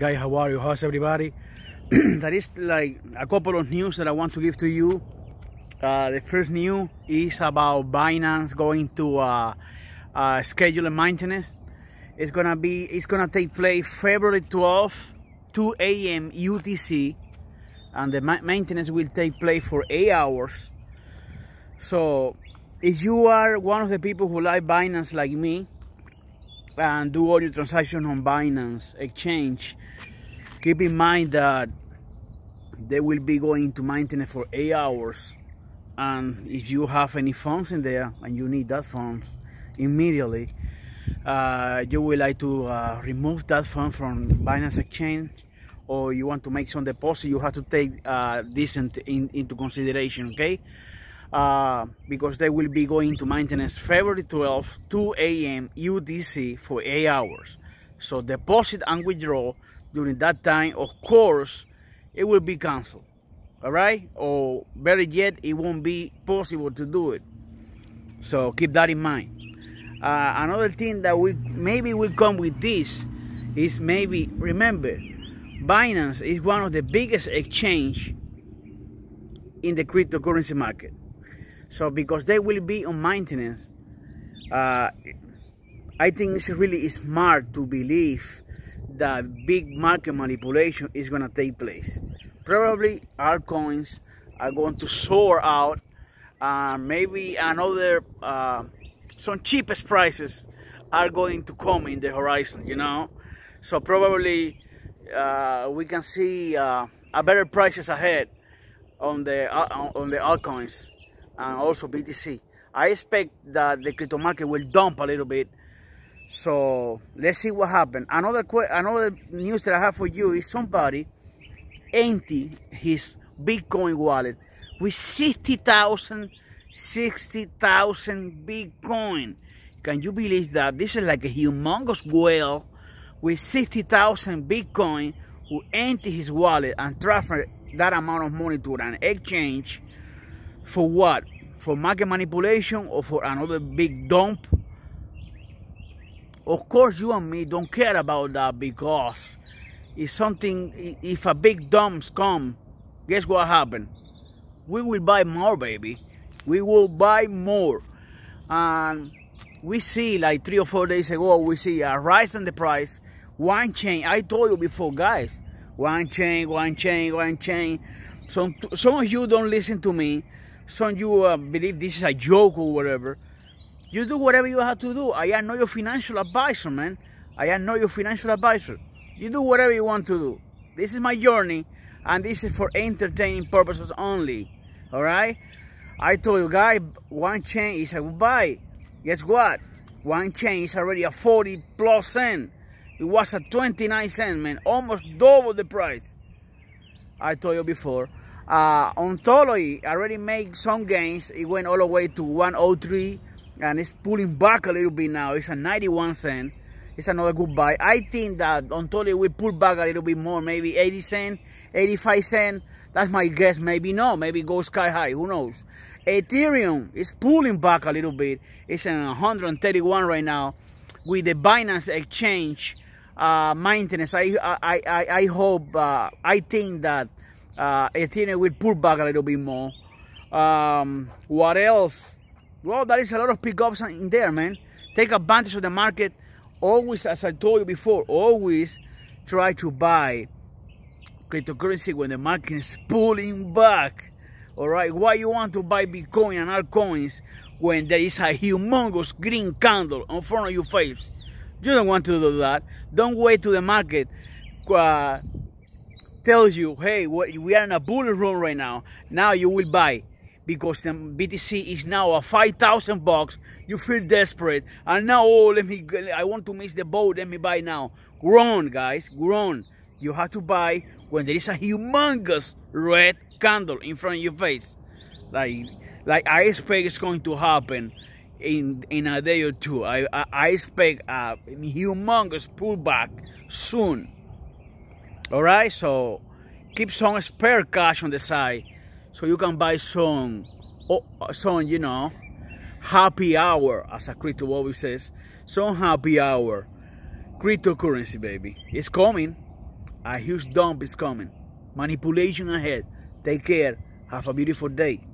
Guy, how are you? How's everybody? that is like a couple of news that I want to give to you. Uh, the first news is about Binance going to uh, uh, schedule a maintenance. It's gonna be, it's gonna take place February 12th, 2 a.m. UTC, and the ma maintenance will take place for eight hours. So, if you are one of the people who like Binance like me, and do all your transactions on Binance exchange, keep in mind that they will be going to maintenance for eight hours. And if you have any funds in there and you need that funds immediately, uh, you would like to uh, remove that fund from Binance Exchange or you want to make some deposit, you have to take uh, this in, into consideration, okay? uh, because they will be going to maintenance February 12, 2 a.m. UTC for 8 hours. So deposit and withdraw during that time, of course, it will be canceled. All right? Or better yet, it won't be possible to do it. So keep that in mind. Uh, another thing that we maybe will come with this is maybe remember Binance is one of the biggest exchange in the cryptocurrency market so because they will be on maintenance uh, I think it's really smart to believe that big market manipulation is going to take place probably altcoins are going to soar out uh, maybe another uh, some cheapest prices are going to come in the horizon you know so probably uh, we can see uh, a better prices ahead on the uh, on the altcoins and also BTC. I expect that the crypto market will dump a little bit. So let's see what happens. Another another news that I have for you is somebody empty his Bitcoin wallet with 60,000 60,000 Bitcoin. Can you believe that? This is like a humongous whale with 60,000 Bitcoin who emptied his wallet and transferred that amount of money to an exchange for what? For market manipulation or for another big dump? Of course, you and me don't care about that because if something, if a big dumps come, guess what happened? We will buy more, baby. We will buy more. And we see like three or four days ago, we see a rise in the price. One chain, I told you before, guys, one chain, one chain, one chain. Some, some of you don't listen to me some you uh, believe this is a joke or whatever. You do whatever you have to do. I am not your financial advisor, man. I am not your financial advisor. You do whatever you want to do. This is my journey, and this is for entertaining purposes only. All right? I told you, guys, one chain is a buy. Guess what? One chain is already a 40 plus cent. It was a 29 cent, man. Almost double the price. I told you before. Uh, on Toloi, already made some gains. It went all the way to 103 and it's pulling back a little bit now. It's a 91 cent. It's another good buy. I think that on Toloi will pull back a little bit more, maybe 80 cent, 85 cent. That's my guess. Maybe no. Maybe go sky high. Who knows? Ethereum is pulling back a little bit. It's in 131 right now with the Binance exchange uh, maintenance. I I I, I hope uh, I think that uh, Etienne will pull back a little bit more. Um, what else? Well, there is a lot of pickups in there, man. Take advantage of the market. Always, as I told you before, always try to buy cryptocurrency when the market is pulling back. All right, why you want to buy Bitcoin and altcoins when there is a humongous green candle in front of your face? You don't want to do that. Don't wait to the market uh, tells you, hey, we are in a bullet run right now. Now you will buy because the BTC is now a 5,000 bucks. You feel desperate. And now, oh, let me, I want to miss the boat. Let me buy now. Wrong, guys. Wrong. You have to buy when there is a humongous red candle in front of your face. Like, like I expect it's going to happen in in a day or two. I I, I expect a humongous pullback soon all right so keep some spare cash on the side so you can buy some oh, some you know happy hour as a crypto always says some happy hour cryptocurrency baby it's coming a huge dump is coming manipulation ahead take care have a beautiful day